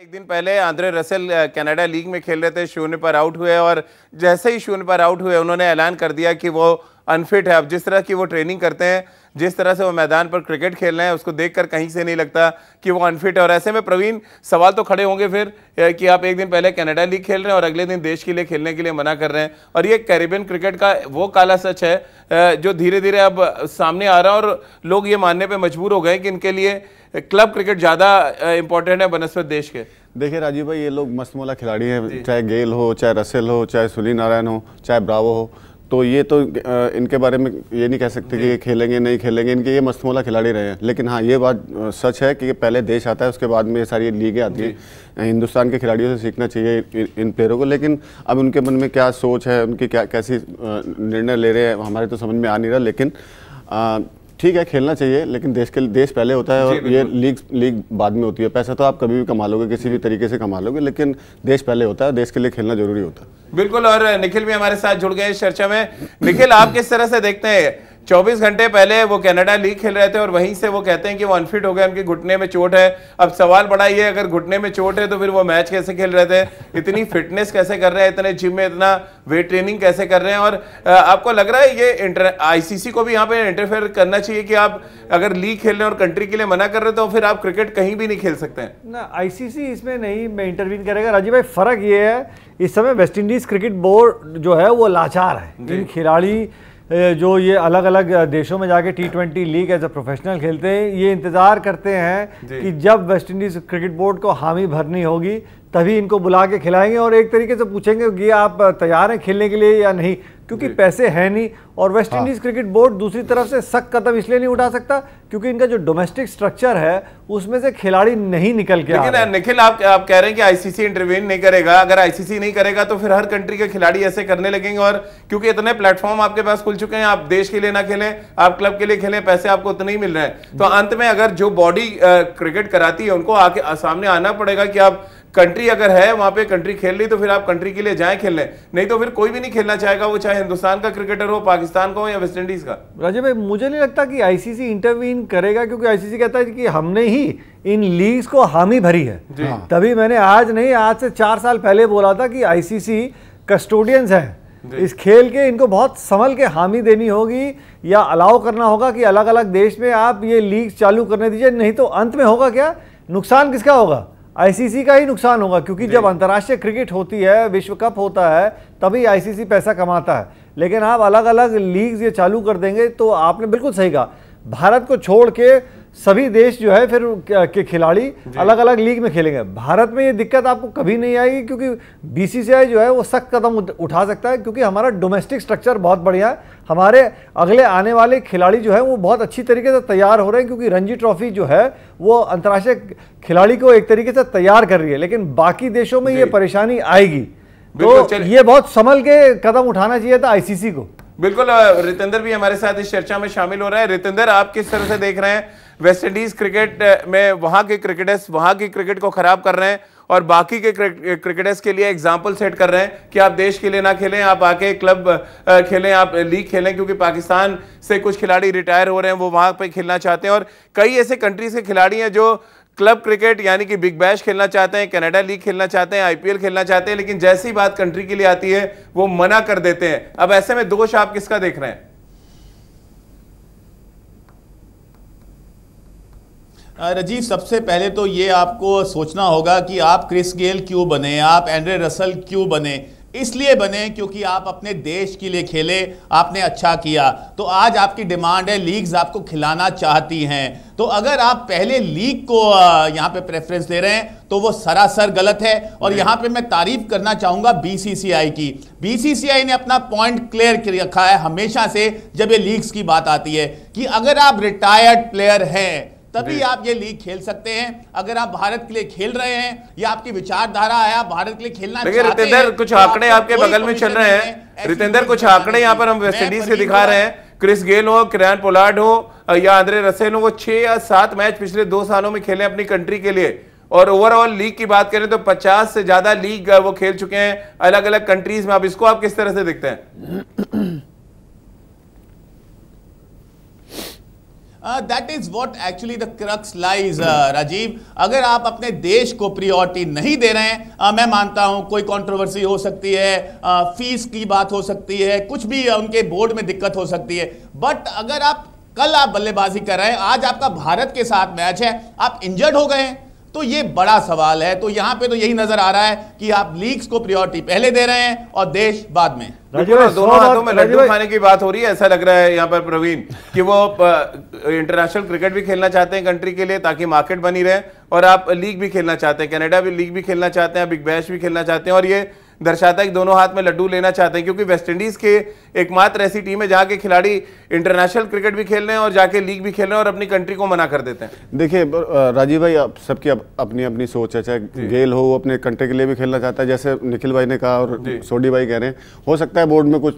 एक दिन पहले आंद्रे रसेल कनाडा लीग में खेल रहे थे शून्य पर आउट हुए और जैसे ही शून्य पर आउट हुए उन्होंने ऐलान कर दिया कि वो अनफिट है अब जिस तरह की वो ट्रेनिंग करते हैं जिस तरह से वो मैदान पर क्रिकेट खेल रहे हैं उसको देखकर कहीं से नहीं लगता कि वो अनफिट है और ऐसे में प्रवीण सवाल तो खड़े होंगे फिर कि आप एक दिन पहले कनाडा लीग खेल रहे हैं और अगले दिन देश के लिए खेलने के लिए मना कर रहे हैं और ये कैरेबियन क्रिकेट का वो काला सच है जो धीरे धीरे अब सामने आ रहा है और लोग ये मानने पर मजबूर हो गए कि इनके लिए क्लब क्रिकेट ज़्यादा इंपॉर्टेंट है बनस्पत देश के देखिए राजीव भाई ये लोग मस्त मोला खिलाड़ी हैं चाहे गेल हो चाहे रसेल हो चाहे सुनील नारायण हो चाहे ब्रावो हो तो ये तो इनके बारे में ये नहीं कह सकते कि ये खेलेंगे नहीं खेलेंगे इनके ये मस्तमोला खिलाड़ी रहे हैं लेकिन हाँ ये बात सच है कि पहले देश आता है उसके बाद में ये सारी लीगें आती हैं हिंदुस्तान के खिलाड़ियों से सीखना चाहिए इन प्लेयरों को लेकिन अब उनके मन में क्या सोच है उनकी क्या कैसी निर्णय ले रहे हैं हमारे तो समझ में आ नहीं रहा लेकिन ठीक है खेलना चाहिए लेकिन देश के देश पहले होता है और ये लीग लीग बाद में होती है पैसा तो आप कभी भी कमा लोगे किसी भी तरीके से कमा लोगे लेकिन देश पहले होता है देश के लिए खेलना जरूरी होता है बिल्कुल और निखिल भी हमारे साथ जुड़ गए इस चर्चा में निखिल आप किस तरह से देखते हैं चौबीस घंटे पहले वो कनाडा लीग खेल रहे थे और वहीं से वो कहते हैं कि वो अनफिट हो गए उनके घुटने में चोट है अब सवाल बड़ा ये अगर घुटने में चोट है तो फिर वो मैच कैसे खेल रहे थे इतनी फिटनेस कैसे कर रहे हैं इतने जिम में इतना वेट ट्रेनिंग कैसे कर रहे हैं और आपको लग रहा है ये आईसीसी को भी यहाँ पे इंटरफेयर करना चाहिए कि आप अगर लीग खेल रहे हैं और कंट्री के लिए मना कर रहे तो फिर आप क्रिकेट कहीं भी नहीं खेल सकते हैं ना आईसीसी इसमें नहीं मैं इंटरवीन करेगा राजीव भाई फर्क ये है इस समय वेस्ट इंडीज क्रिकेट बोर्ड जो है वो लाचार है खिलाड़ी जो ये अलग अलग देशों में जाके T twenty league as a professional खेलते हैं ये इंतज़ार करते हैं कि जब वेस्ट इंडीज़ क्रिकेट बोर्ड को हामी भरनी होगी तभी इनको बुला के खिलाएंगे और एक तरीके से पूछेंगे कि आप तैयार हैं खेलने के लिए या नहीं क्योंकि पैसे हैं नहीं और वेस्ट इंडीज़ हाँ। क्रिकेट बोर्ड दूसरी तरफ से सख्त कदम इसलिए नहीं उठा सकता क्योंकि इनका जो डोमेस्टिक स्ट्रक्चर है उसमें से खिलाड़ी नहीं निकल के लेकिन निखिल आप आप कह रहे हैं कि आईसीसी इंटरवीन नहीं करेगा अगर आईसीसी नहीं करेगा तो फिर हर कंट्री के खिलाड़ी ऐसे करने लगेंगे और क्योंकि इतने प्लेटफॉर्म आपके पास खुल चुके हैं आप देश के लिए ना खेलें आप क्लब के लिए खेलें पैसे आपको उतने ही मिल रहे हैं तो अंत में अगर जो बॉडी क्रिकेट कराती है उनको सामने आना पड़ेगा कि आप कंट्री अगर है वहां पे कंट्री खेल रही तो फिर आप कंट्री के लिए जाएं खेलने नहीं तो फिर कोई भी नहीं खेलना चाहेगा वो चाहे हिंदुस्तान का क्रिकेटर हो पाकिस्तान का हो या वेस्ट इंडीज का राजीव भाई मुझे नहीं लगता कि आईसीसी इंटरवीन करेगा क्योंकि आईसीसी कहता है कि हमने ही इन लीग्स को हामी भरी है हाँ। तभी मैंने आज नहीं आज से चार साल पहले बोला था कि आईसीसी कस्टोडियंस है इस खेल के इनको बहुत संभल के हामी देनी होगी या अलाउ करना होगा कि अलग अलग देश में आप ये लीग चालू करने दीजिए नहीं तो अंत में होगा क्या नुकसान किसका होगा आईसीसी का ही नुकसान होगा क्योंकि जब अंतर्राष्ट्रीय क्रिकेट होती है विश्व कप होता है तभी आईसीसी पैसा कमाता है लेकिन आप अलग अलग लीग्स ये चालू कर देंगे तो आपने बिल्कुल सही कहा भारत को छोड़ के सभी देश जो है फिर के खिलाड़ी अलग अलग लीग में खेलेंगे भारत में ये दिक्कत आपको कभी नहीं आएगी क्योंकि बीसीसीआई जो है वो सख्त कदम उठा सकता है क्योंकि हमारा डोमेस्टिक स्ट्रक्चर बहुत बढ़िया है हमारे अगले आने वाले खिलाड़ी जो है वो बहुत अच्छी तरीके से तैयार हो रहे हैं क्योंकि रणजी ट्रॉफी जो है वो अंतर्राष्ट्रीय खिलाड़ी को एक तरीके से तैयार कर रही है लेकिन बाकी देशों में ये परेशानी आएगी तो ये बहुत संभल के कदम उठाना चाहिए था आईसीसी को बिल्कुल रितेंद्र भी हमारे साथ इस चर्चा में शामिल हो रहा है रितेंद्र आप किस तरह से देख रहे हैं वेस्ट इंडीज क्रिकेट में वहां के क्रिकेटर्स वहां की क्रिकेट को खराब कर रहे हैं और बाकी के क्रिकेटर्स के लिए एग्जाम्पल सेट कर रहे हैं कि आप देश के लिए ना खेलें आप आके क्लब खेलें आप लीग खेलें क्योंकि पाकिस्तान से कुछ खिलाड़ी रिटायर हो रहे हैं वो वहाँ पर खेलना चाहते हैं और कई ऐसे कंट्रीज़ के खिलाड़ी हैं जो क्लब क्रिकेट यानी कि बिग बैश खेलना चाहते हैं कनाडा लीग खेलना चाहते हैं आईपीएल खेलना चाहते हैं लेकिन जैसी बात कंट्री के लिए आती है वो मना कर देते हैं अब ऐसे में दोष आप किसका देख रहे हैं राजीव सबसे पहले तो ये आपको सोचना होगा कि आप क्रिस गेल क्यों बने आप एंड्रे रसल क्यों बने इसलिए बने क्योंकि आप अपने देश के लिए खेले आपने अच्छा किया तो आज आपकी डिमांड है लीग्स आपको खिलाना चाहती हैं तो अगर आप पहले लीग को यहाँ पे प्रेफरेंस दे रहे हैं तो वो सरासर गलत है और यहाँ पे मैं तारीफ करना चाहूँगा बीसीसीआई की बीसीसीआई ने अपना पॉइंट क्लियर कर रखा है हमेशा से जब ये लीग्स की बात आती है कि अगर आप रिटायर्ड प्लेयर हैं तभी आप ये लीग खेल सकते हैं अगर आप भारत के लिए खेल रहे हैं या आपकी विचारधारा है आप भारत के लिए खेलना रितेंद्र कुछ तो आंकड़े आपके बगल में चल रहे हैं रितेंद्र कुछ आंकड़े यहाँ पर हम वेस्ट इंडीज से दिखा रहे हैं क्रिस गेल हो किरान पोलार्ड हो या आंद्रे रसेल हो वो छह या सात मैच पिछले दो सालों में खेले अपनी कंट्री के लिए और ओवरऑल लीग की बात करें तो 50 से ज्यादा लीग वो खेल चुके हैं अलग अलग कंट्रीज में आप इसको आप किस तरह से देखते हैं that is what actually the crux lies Rajiv अगर आप अपने देश को प्रियोरिटी नहीं दे रहे हैं uh, मैं मानता हूं कोई कॉन्ट्रोवर्सी हो सकती है uh, फीस की बात हो सकती है कुछ भी uh, उनके बोर्ड में दिक्कत हो सकती है बट अगर आप कल आप बल्लेबाजी कर रहे हैं आज आपका भारत के साथ मैच है आप इंजर्ड हो गए हैं तो ये बड़ा सवाल है तो यहाँ पे तो यही नजर आ रहा है कि आप लीक्स को प्रियोरिटी पहले दे रहे हैं और देश बाद में दोनों हाथों में लड्डू खाने की बात हो रही है ऐसा लग रहा है यहाँ पर प्रवीण कि वो इंटरनेशनल क्रिकेट भी खेलना चाहते हैं कंट्री के लिए ताकि मार्केट बनी रहे और आप लीग भी खेलना चाहते हैं कनाडा भी लीग भी खेलना चाहते हैं बिग बैश भी खेलना चाहते हैं और ये दर्शाता है कि दोनों हाथ में लड्डू लेना चाहते हैं क्योंकि वेस्टइंडीज़ के एकमात्र ऐसी टीम है जहाँ के खिलाड़ी इंटरनेशनल क्रिकेट भी खेल रहे हैं और जाके लीग भी खेल रहे हैं और अपनी कंट्री को मना कर देते हैं देखिए राजीव भाई आप सबकी अपनी अपनी सोच है चाहे गेल हो वो अपने कंट्री के लिए भी खेलना चाहता है जैसे निखिल भाई ने कहा और सोडी भाई कह रहे हैं हो सकता है बोर्ड में कुछ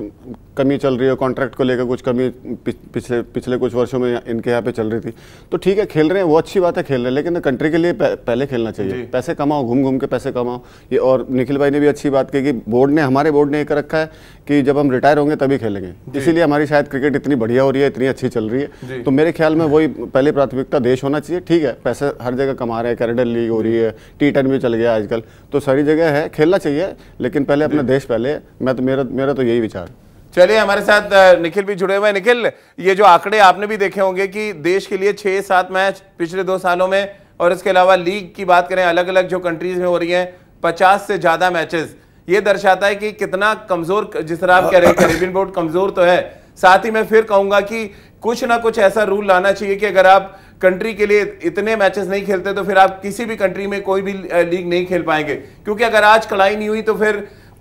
कमी चल रही हो कॉन्ट्रैक्ट को लेकर कुछ कमी पिछले पिछले कुछ वर्षों में इनके यहाँ पे चल रही थी तो ठीक है खेल रहे हैं वो अच्छी बात है खेल रहे हैं लेकिन कंट्री के लिए पहले खेलना चाहिए पैसे कमाओ घूम घूम के पैसे कमाओ ये और निखिल भाई ने भी अच्छी बात क्योंकि बोर्ड ने हमारे बोर्ड ने एक रखा है कि जब हम रिटायर होंगे तभी खेलेंगे इसीलिए हमारी शायद क्रिकेट इतनी बढ़िया हो रही है इतनी अच्छी चल रही है तो मेरे ख्याल में वही पहले प्राथमिकता देश होना चाहिए ठीक है पैसे हर जगह कमा रहे हैं कैनेडन लीग हो रही है टी टेन भी चल गया आजकल तो सारी जगह है खेलना चाहिए लेकिन पहले अपना देश पहले मैं तो मेरा मेरा तो यही विचार चलिए हमारे साथ निखिल भी जुड़े हुए हैं निखिल ये जो आंकड़े आपने भी देखे होंगे कि देश के लिए छः सात मैच पिछले दो सालों में और इसके अलावा लीग की बात करें अलग अलग जो कंट्रीज में हो रही हैं पचास से ज़्यादा मैचेस ये दर्शाता है कि कितना कमजोर जिस तरह आप कह रहे हैं कैरेबियन बोर्ड कमजोर तो है साथ ही मैं फिर कहूंगा कि कुछ ना कुछ ऐसा रूल लाना चाहिए कि अगर आप कंट्री के लिए इतने मैचेस नहीं खेलते तो फिर आप किसी भी कंट्री में कोई भी लीग नहीं खेल पाएंगे क्योंकि अगर आज कड़ाई नहीं हुई तो फिर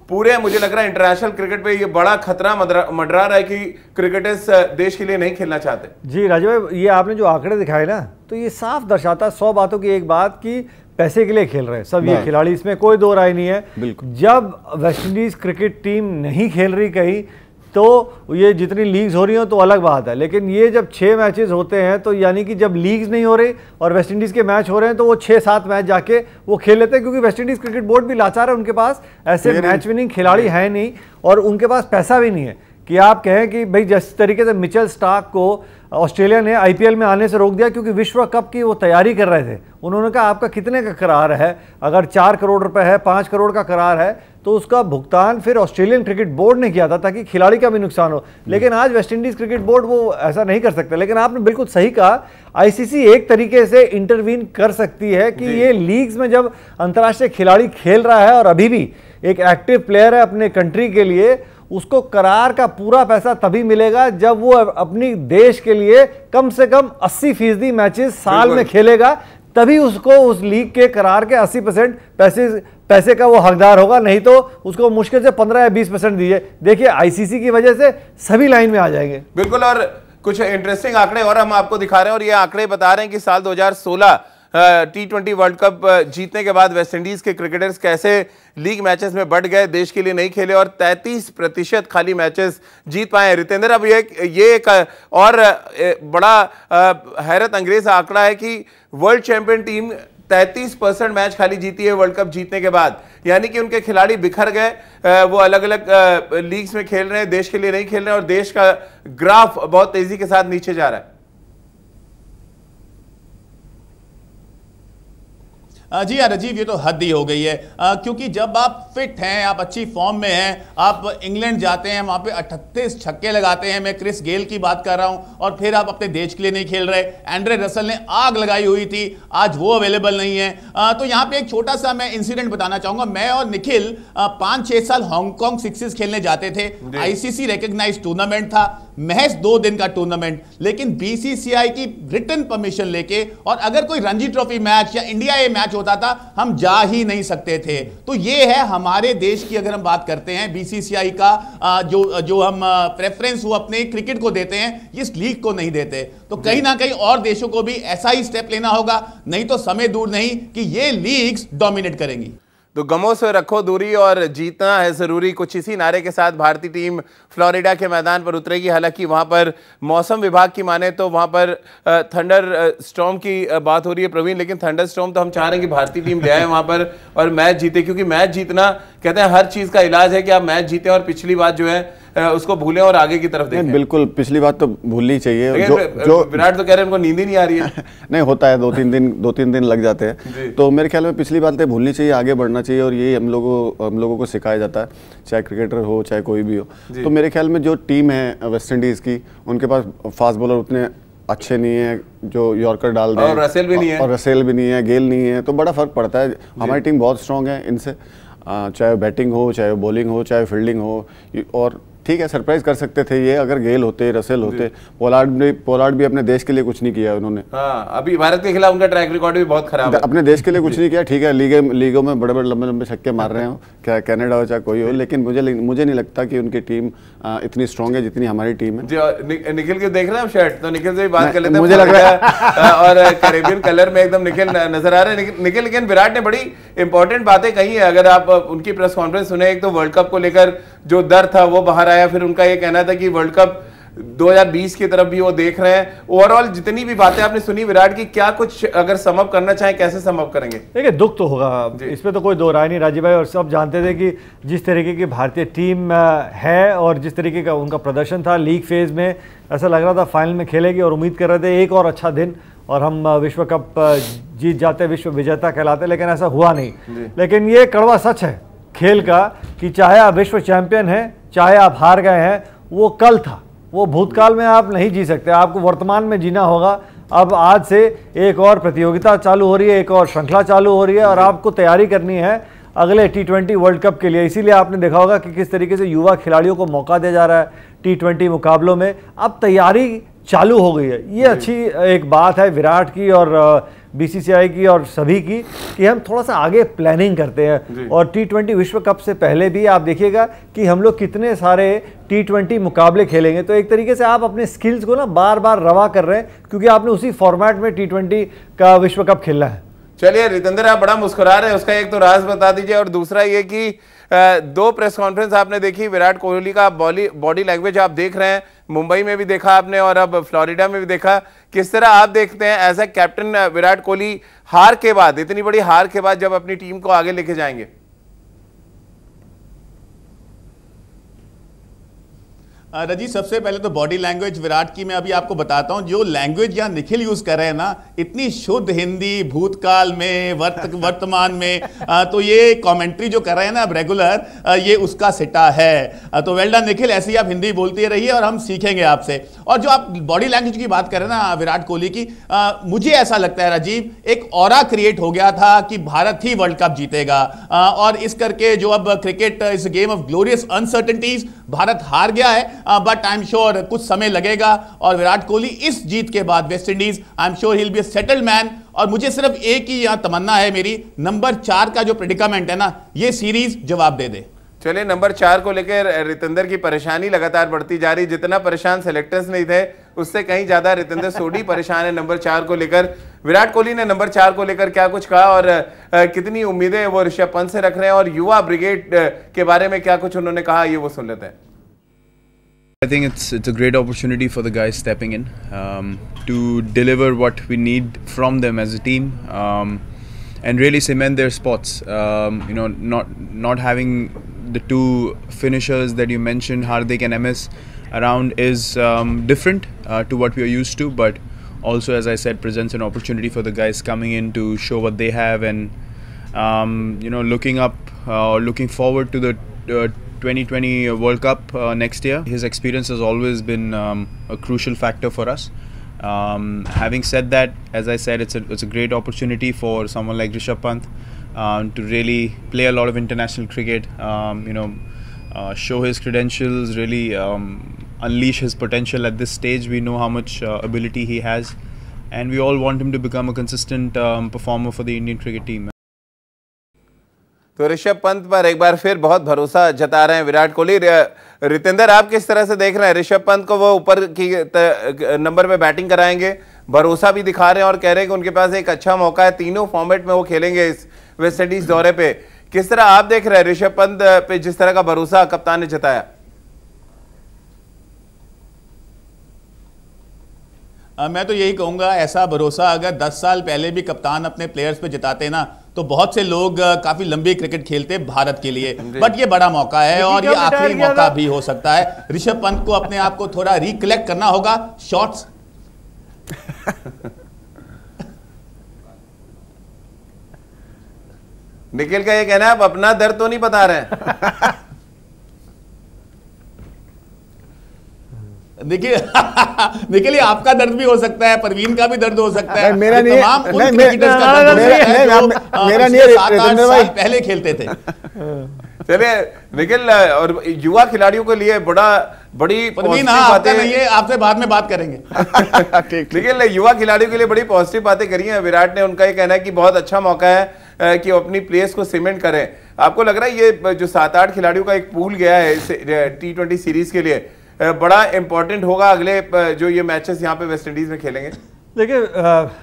पूरे मुझे लग रहा है इंटरनेशनल क्रिकेट पे ये बड़ा खतरा मडरा रहा है कि क्रिकेटर्स देश के लिए नहीं खेलना चाहते जी राजू भाई ये आपने जो आंकड़े दिखाए ना तो ये साफ दर्शाता है सौ बातों की एक बात कि पैसे के लिए खेल रहे हैं सब ये खिलाड़ी इसमें कोई दो राय नहीं है जब वेस्टइंडीज क्रिकेट टीम नहीं खेल रही कहीं तो ये जितनी लीग्स हो रही हो तो अलग बात है लेकिन ये जब छः मैचेस होते हैं तो यानी कि जब लीग्स नहीं हो रही और वेस्ट इंडीज़ के मैच हो रहे हैं तो वो छः सात मैच जाके वो खेल लेते हैं क्योंकि वेस्ट इंडीज़ क्रिकेट बोर्ड भी लाचार है उनके पास ऐसे मैच विनिंग खिलाड़ी हैं नहीं और उनके पास पैसा भी नहीं है कि आप कहें कि भाई जिस तरीके से मिचल स्टाक को ऑस्ट्रेलिया ने आईपीएल में आने से रोक दिया क्योंकि विश्व कप की वो तैयारी कर रहे थे उन्होंने कहा आपका कितने का करार है अगर चार करोड़ रुपए है पाँच करोड़ का करार है तो उसका भुगतान फिर ऑस्ट्रेलियन क्रिकेट बोर्ड ने किया था ताकि खिलाड़ी का भी नुकसान हो लेकिन आज वेस्टइंडीज क्रिकेट बोर्ड वो ऐसा नहीं कर सकता लेकिन आपने बिल्कुल सही कहा आईसीसी एक तरीके से इंटरवीन कर सकती है कि ये लीग्स में जब अंतर्राष्ट्रीय खिलाड़ी खेल रहा है और अभी भी एक एक्टिव प्लेयर है अपने कंट्री के लिए उसको करार का पूरा पैसा तभी मिलेगा जब वो अपनी देश के लिए कम से कम 80 फीसदी मैचेस साल में खेलेगा तभी उसको उस लीग के करार के 80 परसेंट पैसे पैसे का वो हकदार होगा नहीं तो उसको मुश्किल से 15 या 20 परसेंट दीजिए देखिए आईसीसी की वजह से सभी लाइन में आ जाएंगे बिल्कुल और कुछ इंटरेस्टिंग आंकड़े और हम आपको दिखा रहे हैं और ये आंकड़े बता रहे हैं कि साल दो टी ट्वेंटी वर्ल्ड कप जीतने के बाद वेस्टइंडीज़ के क्रिकेटर्स कैसे लीग मैचेस में बढ़ गए देश के लिए नहीं खेले और 33 प्रतिशत खाली मैचेस जीत पाए रितेंद्र अब ये ये एक और बड़ा हैरत अंग्रेज आंकड़ा है कि world champion team 33 percent match खाली जीती है वर्ल्ड कप जीतने के बाद यानी कि उनके खिलाड़ी बिखर गए वो अलग अलग लीग्स में खेल रहे हैं देश के लिए नहीं खेल रहे हैं और देश का ग्राफ बहुत तेजी के साथ नीचे जा रहा है जी हाँ राजीव ये तो हद ही हो गई है आ, क्योंकि जब आप फिट हैं आप अच्छी फॉर्म में हैं आप इंग्लैंड जाते हैं वहाँ पे अट्ठतीस छक्के लगाते हैं मैं क्रिस गेल की बात कर रहा हूँ और फिर आप अपने देश के लिए नहीं खेल रहे एंड्रे रसल ने आग लगाई हुई थी आज वो अवेलेबल नहीं है आ, तो यहाँ पर एक छोटा सा मैं इंसिडेंट बताना चाहूँगा मैं और निखिल पाँच छः साल हांगकॉन्ग सिक्स खेलने जाते थे आईसीसी रिकग्नाइज टूर्नामेंट था महज दो दिन का टूर्नामेंट लेकिन बीसीसीआई की रिटर्न परमिशन लेके और अगर कोई रणजी ट्रॉफी मैच या इंडिया ए मैच होता था हम जा ही नहीं सकते थे तो ये है हमारे देश की अगर हम बात करते हैं बीसीसीआई का जो जो हम प्रेफरेंस वो अपने क्रिकेट को देते हैं इस लीग को नहीं देते तो कहीं ना कहीं और देशों को भी ऐसा ही स्टेप लेना होगा नहीं तो समय दूर नहीं कि ये लीग्स डोमिनेट करेंगी तो गमों से रखो दूरी और जीतना है ज़रूरी कुछ इसी नारे के साथ भारतीय टीम फ्लोरिडा के मैदान पर उतरेगी हालांकि वहां पर मौसम विभाग की माने तो वहां पर थंडर स्टॉम की बात हो रही है प्रवीण लेकिन थंडर स्टॉम तो हम चाह रहे हैं कि भारतीय टीम ले आए वहां पर और मैच जीते क्योंकि मैच जीतना कहते हैं हर चीज़ का इलाज है कि आप मैच जीते और पिछली बात जो है उसको भूलें और आगे की तरफ देखें बिल्कुल पिछली बात तो भूलनी चाहिए जो, जो विराट तो कह रहे हैं उनको नींद ही नहीं आ रही है नहीं होता है दो तीन दिन दो तीन दिन लग जाते हैं तो मेरे ख्याल में पिछली बातें भूलनी चाहिए आगे बढ़ना चाहिए और यही हम लोगों हम लोगों को सिखाया जाता है चाहे क्रिकेटर हो चाहे कोई भी हो तो मेरे ख्याल में जो टीम है वेस्ट इंडीज़ की उनके पास फास्ट बॉलर उतने अच्छे नहीं है जो यॉर्कर डाल दें और रसेल भी नहीं है और रसेल भी नहीं है गेल नहीं है तो बड़ा फर्क पड़ता है हमारी टीम बहुत स्ट्रांग है इनसे चाहे बैटिंग हो चाहे बॉलिंग हो चाहे फील्डिंग हो और ठीक है सरप्राइज कर सकते थे ये अगर गेल होते रसेल होते पोलार्ड भी पोलार्ड भी अपने देश के लिए कुछ नहीं किया उन्होंने हाँ, अभी भारत के खिलाफ उनका ट्रैक रिकॉर्ड भी बहुत खराब है अपने देश के लिए कुछ नहीं किया ठीक है लीगे लीगों में बड़े बड़े लंबे लंबे छक्के मार रहे हो क्या कैनेडा हो चाहे कोई हो लेकिन मुझे मुझे नहीं लगता कि उनकी टीम इतनी स्ट्रॉन्ग है जितनी हमारी टीम है निखिल के देख रहे हैं शर्ट तो निखिल से भी बात कर लेते मुझे लग रहा है और कैरेबियन कलर में एकदम निखिल नजर आ रहे हैं निखिल लेकिन विराट ने बड़ी इंपॉर्टेंट बातें कही है अगर आप उनकी प्रेस कॉन्फ्रेंस सुने एक तो वर्ल्ड कप को लेकर जो डर था वो बाहर आया फिर उनका ये कहना था कि वर्ल्ड कप 2020 की तरफ भी वो देख रहे हैं ओवरऑल जितनी भी बातें आपने सुनी विराट की क्या कुछ अगर समअप करना चाहें कैसे समअप करेंगे देखिए दुख तो होगा इसमें तो कोई दो राय नहीं राजीव भाई और सब जानते थे कि जिस तरीके की भारतीय टीम है और जिस तरीके का उनका प्रदर्शन था लीग फेज में ऐसा लग रहा था फाइनल में खेलेगी और उम्मीद कर रहे थे एक और अच्छा दिन और हम विश्व कप जीत जाते विश्व विजेता कहलाते लेकिन ऐसा हुआ नहीं लेकिन ये कड़वा सच है खेल का कि चाहे आप विश्व चैंपियन हैं चाहे आप हार गए हैं वो कल था वो भूतकाल में आप नहीं जी सकते आपको वर्तमान में जीना होगा अब आज से एक और प्रतियोगिता चालू हो रही है एक और श्रृंखला चालू हो रही है और आपको तैयारी करनी है अगले टी ट्वेंटी वर्ल्ड कप के लिए इसीलिए आपने देखा होगा कि किस तरीके से युवा खिलाड़ियों को मौका दिया जा रहा है टी ट्वेंटी मुकाबलों में अब तैयारी चालू हो गई है ये अच्छी एक बात है विराट की और बीसीसीआई की और सभी की कि हम थोड़ा सा आगे प्लानिंग करते हैं और टी ट्वेंटी विश्व कप से पहले भी आप देखिएगा कि हम लोग कितने सारे टी ट्वेंटी मुकाबले खेलेंगे तो एक तरीके से आप अपने स्किल्स को ना बार बार रवा कर रहे हैं क्योंकि आपने उसी फॉर्मेट में टी ट्वेंटी का विश्व कप खेलना है चलिए रितेंद्र आप बड़ा मुस्कुरा रहे हैं उसका एक तो राज बता दीजिए और दूसरा ये कि दो प्रेस कॉन्फ्रेंस आपने देखी विराट कोहली का बॉली बॉडी लैंग्वेज आप देख रहे हैं मुंबई में भी देखा आपने और अब फ्लोरिडा में भी देखा किस तरह आप देखते हैं as a captain Virat Kohli हार के बाद इतनी बड़ी हार के बाद जब अपनी टीम को आगे लेके जाएंगे रजी सबसे पहले तो बॉडी लैंग्वेज विराट की मैं अभी आपको बताता हूँ जो लैंग्वेज यहाँ निखिल यूज कर रहे हैं ना इतनी शुद्ध हिंदी भूतकाल में वर्त वर्तमान में आ, तो ये कमेंट्री जो कर रहे हैं ना अब रेगुलर आ, ये उसका सिटा है आ, तो वेल डन निखिल ऐसी आप हिंदी बोलती रहिए और हम सीखेंगे आपसे और जो आप बॉडी लैंग्वेज की बात करें ना विराट कोहली की आ, मुझे ऐसा लगता है राजीव एक और क्रिएट हो गया था कि भारत ही वर्ल्ड कप जीतेगा आ, और इस करके जो अब क्रिकेट इस game of glorious uncertainties Bharat हार गया है बट आई एम श्योर कुछ समय लगेगा और विराट कोहली इस जीत के बाद West Indies I am sure he'll be settled man और मुझे सिर्फ एक ही यहां तमन्ना है मेरी नंबर चार का जो प्रेडिकमेंट है ना ये सीरीज जवाब दे दे चलिए नंबर चार को लेकर रितेंद्र की परेशानी लगातार बढ़ती जा रही जितना परेशान सेलेक्टर्स नहीं थे उससे कहीं ज्यादा रितेंद्र सोडी परेशान है नंबर चार को लेकर विराट कोहली ने नंबर चार को लेकर क्या कुछ कहा और कितनी उम्मीदें वो ऋषभ पंत से रख रहे हैं और युवा ब्रिगेड के बारे में क्या कुछ उन्होंने कहा ये वो सुन लेते हैं I think it's it's a great opportunity for the guys stepping in um, to deliver what we need from them as a team. Um, and really cement their spots. Um, you know, not not having the two finishers that you mentioned, Hardik and MS, around is um, different uh, to what we are used to, but also, as I said, presents an opportunity for the guys coming in to show what they have and um, you know looking up or uh, looking forward to the uh, 2020 World Cup uh, next year. His experience has always been um, a crucial factor for us. Um, having said that, as I said, it's a it's a great opportunity for someone like Rishabh Pant. um, to really play a lot of international cricket. Um, you know, uh, show his credentials, really um, unleash his potential. At this stage, we know how much uh, ability he has, and we all want him to become a consistent um, performer for the Indian cricket team. तो ऋषभ पंत पर एक बार फिर बहुत भरोसा जता रहे हैं विराट कोहली रितेंद्र आप किस तरह से देख रहे हैं ऋषभ पंत को वो ऊपर की नंबर में बैटिंग कराएंगे भरोसा भी दिखा रहे हैं और कह रहे हैं कि उनके पास एक अच्छा मौका है तीनों फॉर्मेट में वो खेलेंगे इस वेस्ट इंडीज दौरे पे किस तरह आप देख रहे हैं ऋषभ पंत पे जिस तरह का भरोसा कप्तान ने जताया मैं तो यही कहूंगा ऐसा भरोसा अगर 10 साल पहले भी कप्तान अपने प्लेयर्स पे जताते ना तो बहुत से लोग काफी लंबी क्रिकेट खेलते भारत के लिए बट ये बड़ा मौका है और ये आखिरी मौका भी हो सकता है ऋषभ पंत को अपने आप को थोड़ा रिकलेक्ट करना होगा शॉर्ट्स निखिल का ये कहना है आप अपना दर्द तो नहीं बता रहे निखिल निखिल आपका दर्द भी हो सकता है परवीन का भी दर्द हो सकता है मेरा नहीं नहीं मेरा नहीं पहले खेलते थे चले निखिल और युवा खिलाड़ियों के लिए बड़ा बड़ी परवीन हाँ, बातें नहीं है आपसे बाद में बात करेंगे निखिल युवा खिलाड़ियों के लिए बड़ी पॉजिटिव बातें करी हैं विराट ने उनका ये कहना है कि बहुत अच्छा मौका है कि अपनी प्लेस को सीमेंट करें आपको लग रहा है ये जो सात आठ खिलाड़ियों का एक पूल गया है टी ट्वेंटी सीरीज के लिए बड़ा इंपॉर्टेंट होगा अगले जो ये मैचेस यहाँ पे वेस्ट इंडीज में खेलेंगे देखिए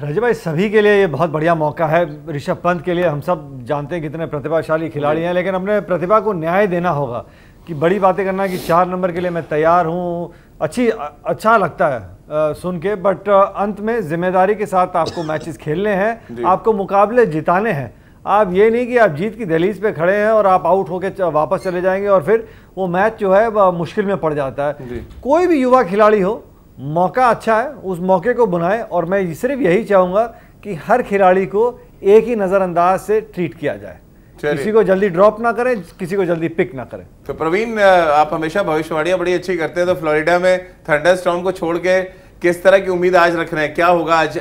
रजे भाई सभी के लिए ये बहुत बढ़िया मौका है ऋषभ पंत के लिए हम सब जानते हैं कितने प्रतिभाशाली खिलाड़ी हैं लेकिन हमने प्रतिभा को न्याय देना होगा कि बड़ी बातें करना कि चार नंबर के लिए मैं तैयार हूँ अच्छी अच्छा लगता है आ, सुन के बट अंत में जिम्मेदारी के साथ आपको मैचेस खेलने हैं आपको मुकाबले जिताने हैं आप ये नहीं कि आप जीत की दहलीज पे खड़े हैं और आप आउट होकर वापस चले जाएंगे और फिर वो मैच जो है मुश्किल में पड़ जाता है कोई भी युवा खिलाड़ी हो मौका अच्छा है उस मौके को बनाए और मैं सिर्फ यही चाहूँगा कि हर खिलाड़ी को एक ही नज़रअंदाज से ट्रीट किया जाए किसी को जल्दी ड्रॉप ना करें किसी को जल्दी पिक ना करें तो प्रवीण आप हमेशा भविष्यवाणियां बड़ी अच्छी करते हैं तो फ्लोरिडा में थंडर को छोड़ के किस तरह की उम्मीद आज रख रहे हैं क्या होगा आज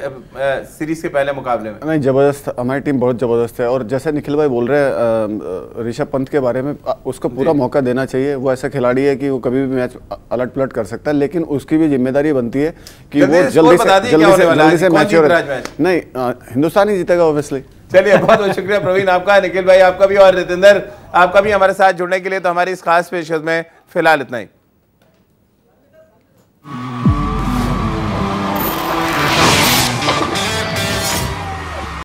सीरीज के पहले मुकाबले में नहीं जबरदस्त हमारी टीम बहुत जबरदस्त है और जैसे निखिल भाई बोल रहे हैं ऋषभ पंत के बारे में उसको पूरा मौका देना चाहिए वो ऐसा खिलाड़ी है कि वो कभी भी मैच अलट पलट कर सकता है लेकिन उसकी भी जिम्मेदारी बनती है कि वो जल्दी से जल्दी से जल्दी से मैच नहीं हिंदुस्तान ही जीतेगा ऑब्वियसली चलिए बहुत बहुत शुक्रिया प्रवीण आपका निखिल भाई आपका भी और नितिंदर आपका भी हमारे साथ जुड़ने के लिए तो हमारी इस खास पेशकश में फिलहाल इतना ही